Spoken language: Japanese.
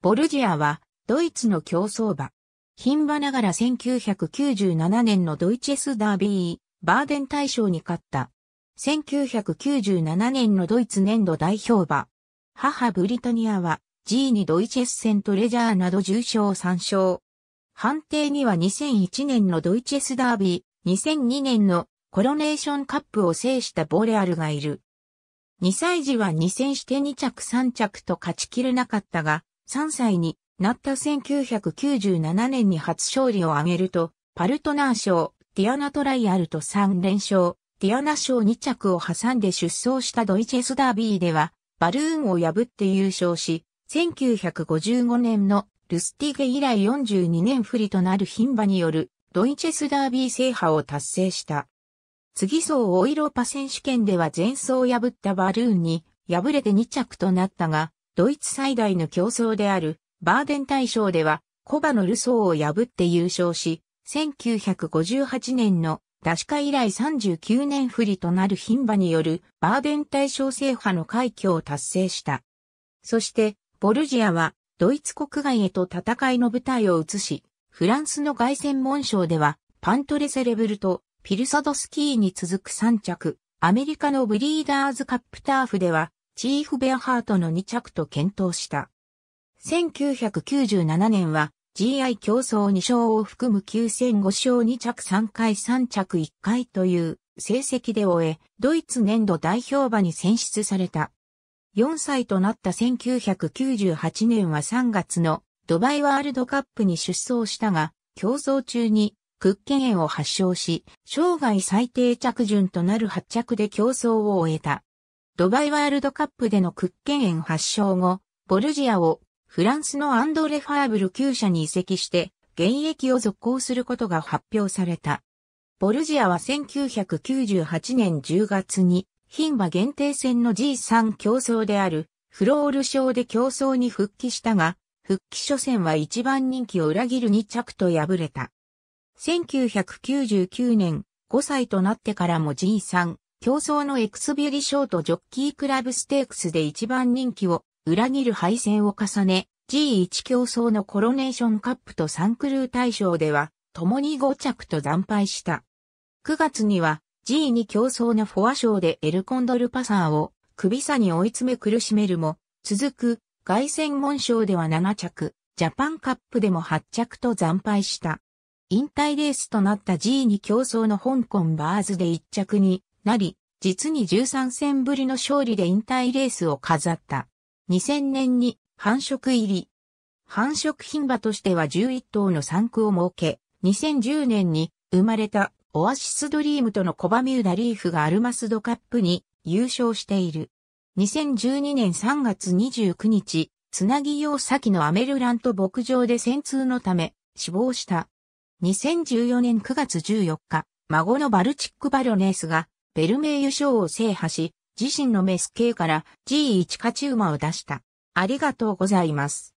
ボルジアは、ドイツの競走馬。牝馬ながら1997年のドイチェスダービー、バーデン大賞に勝った。1997年のドイツ年度代表馬。母ブリタニアは、G2 ドイチェスントレジャーなど重賞3勝。判定には2001年のドイチェスダービー、2002年のコロネーションカップを制したボレアルがいる。2歳児は2戦して2着3着と勝ち切れなかったが、3歳になった1997年に初勝利を挙げると、パルトナー賞、ティアナトライアルと3連勝、ティアナ賞2着を挟んで出走したドイチェスダービーでは、バルーンを破って優勝し、1955年のルスティゲ以来42年不利となる牝馬によるドイチェスダービー制覇を達成した。次走オイローパ選手権では前走を破ったバルーンに敗れて2着となったが、ドイツ最大の競争であるバーデン大賞ではコバのルソーを破って優勝し、1958年の出シカ以来39年不利となる牝馬によるバーデン大賞制覇の快挙を達成した。そして、ボルジアはドイツ国外へと戦いの舞台を移し、フランスの外戦門賞ではパントレセレブルとピルサドスキーに続く3着、アメリカのブリーダーズカップターフではチーフベアハートの2着と検討した。1997年は GI 競争2勝を含む9戦5勝2着3回3着1回という成績で終え、ドイツ年度代表馬に選出された。4歳となった1998年は3月のドバイワールドカップに出走したが、競争中に屈腱炎を発症し、生涯最低着順となる8着で競争を終えた。ドバイワールドカップでの屈腱炎発症後、ボルジアをフランスのアンドレ・ファーブル旧社に移籍して現役を続行することが発表された。ボルジアは1998年10月に牝馬限定戦の G3 競争であるフロール賞で競争に復帰したが、復帰初戦は一番人気を裏切る2着と敗れた。1999年5歳となってからも G3 競争のエクスビュリショートジョッキークラブステークスで一番人気を裏切る敗戦を重ね、G1 競争のコロネーションカップとサンクルー大賞では、共に5着と惨敗した。9月には G2 競争のフォア賞でエルコンドルパサーを首差に追い詰め苦しめるも、続く外戦門賞では7着、ジャパンカップでも8着と惨敗した。引退レースとなった G2 競争の香港バーズで1着に、なり、実に13戦ぶりの勝利で引退レースを飾った。2000年に繁殖入り。繁殖品馬としては11頭の産区を設け、2010年に生まれたオアシスドリームとのコバミューダリーフがアルマスドカップに優勝している。2012年3月29日、つなぎ用先のアメルラント牧場で戦痛のため死亡した。2014年9月14日、孫のバルチックバロネースがベルメイユ賞を制覇し、自身のメス系から G1 勝ち馬を出した。ありがとうございます。